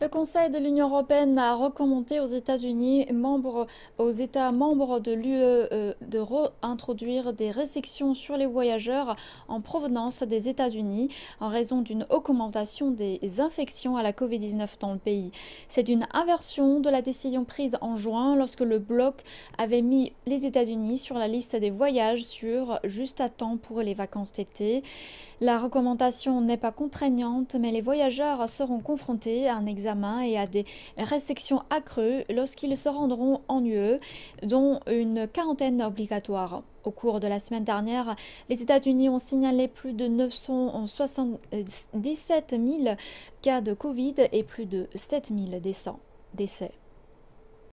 Le Conseil de l'Union européenne a recommandé aux États-Unis, membres, aux États membres de l'UE, euh, de réintroduire des restrictions sur les voyageurs en provenance des États-Unis en raison d'une augmentation des infections à la Covid-19 dans le pays. C'est une inversion de la décision prise en juin lorsque le bloc avait mis les États-Unis sur la liste des voyages sur juste à temps pour les vacances d'été. La recommandation n'est pas contraignante, mais les voyageurs seront confrontés à un examen et à des résections accrues lorsqu'ils se rendront en UE, dont une quarantaine obligatoire. Au cours de la semaine dernière, les États-Unis ont signalé plus de 977 000 cas de Covid et plus de 7 000 décès.